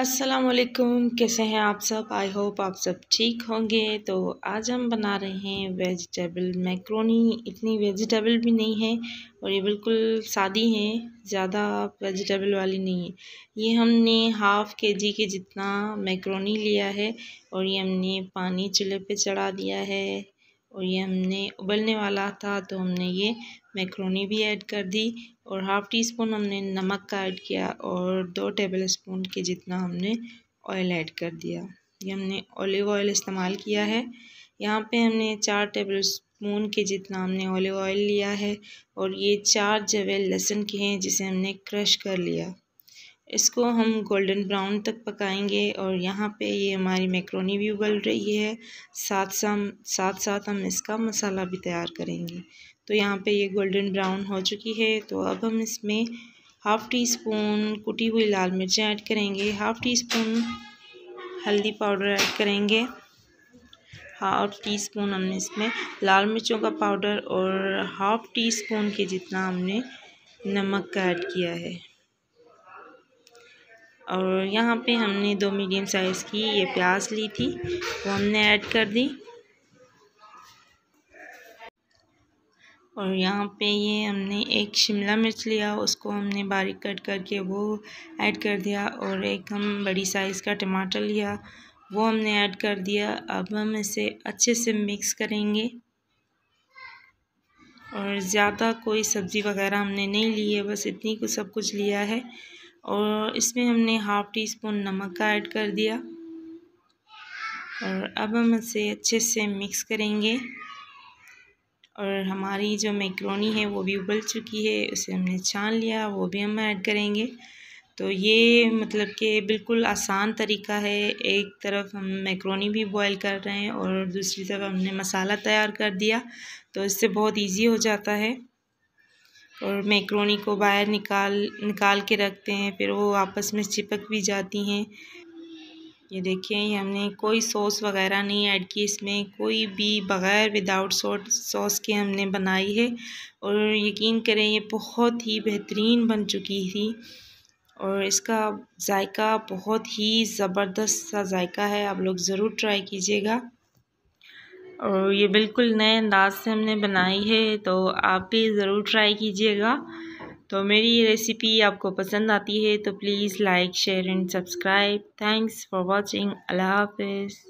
असलकुम कैसे हैं आप सब आई होप आप सब ठीक होंगे तो आज हम बना रहे हैं वेजिटेबल मैक्रोनी इतनी वेजिटेबल भी नहीं है और ये बिल्कुल सादी है ज़्यादा वेजिटेबल वाली नहीं है ये हमने हाफ़ के जी के जितना मैक्रोनी लिया है और ये हमने पानी चूल्हे पे चढ़ा दिया है और ये हमने उबलने वाला था तो हमने ये मैक्रोनी भी ऐड कर दी और हाफ़ टी स्पून हमने नमक का ऐड किया और दो टेबल स्पून के जितना हमने ऑयल ऐड कर दिया ये हमने ऑलिव ऑयल इस्तेमाल किया है यहाँ पे हमने चार टेबल स्पून के जितना हमने ऑलिव ऑयल लिया है और ये चार जवे लहसुन के हैं जिसे हमने क्रश कर लिया इसको हम गोल्डन ब्राउन तक पकाएंगे और यहाँ पे ये हमारी मैक्रोनी भी उबल रही है साथ साथ साथ साथ हम इसका मसाला भी तैयार करेंगे तो यहाँ पे ये गोल्डन ब्राउन हो चुकी है तो अब हम इसमें हाफ़ टी स्पून कुटी हुई लाल मिर्चें ऐड करेंगे हाफ़ टी स्पून हल्दी पाउडर ऐड करेंगे हाफ टी स्पून हमने इसमें लाल मिर्चों का पाउडर और हाफ़ टी स्पून के जितना हमने नमक का ऐड किया है और यहाँ पे हमने दो मीडियम साइज़ की ये प्याज ली थी वो हमने ऐड कर दी और यहाँ पे ये हमने एक शिमला मिर्च लिया उसको हमने बारीक कट करके वो ऐड कर दिया और एक हम बड़ी साइज़ का टमाटर लिया वो हमने ऐड कर दिया अब हम इसे अच्छे से मिक्स करेंगे और ज़्यादा कोई सब्ज़ी वगैरह हमने नहीं ली है बस इतनी कुछ सब कुछ लिया है और इसमें हमने हाफ़ टी स्पून नमक का ऐड कर दिया और अब हम इसे अच्छे से मिक्स करेंगे और हमारी जो मैक्रोनी है वो भी उबल चुकी है उसे हमने छान लिया वो भी हम ऐड करेंगे तो ये मतलब कि बिल्कुल आसान तरीका है एक तरफ हम मैक्रोनी भी बॉईल कर रहे हैं और दूसरी तरफ हमने मसाला तैयार कर दिया तो इससे बहुत इजी हो जाता है और मैक्रोनी को बाहर निकाल निकाल के रखते हैं फिर वो आपस में चिपक भी जाती हैं ये देखिए ये हमने कोई सॉस वगैरह नहीं ऐड की इसमें कोई भी बग़ैर विदाउट सॉस सॉस के हमने बनाई है और यकीन करें ये बहुत ही बेहतरीन बन चुकी थी और इसका जायका बहुत ही ज़बरदस्त सा जायका है आप लोग ज़रूर ट्राई कीजिएगा और ये बिल्कुल नए अंदाज से हमने बनाई है तो आप भी ज़रूर ट्राई कीजिएगा तो मेरी रेसिपी आपको पसंद आती है तो please like share and subscribe thanks for watching अल्लाह हाफिज़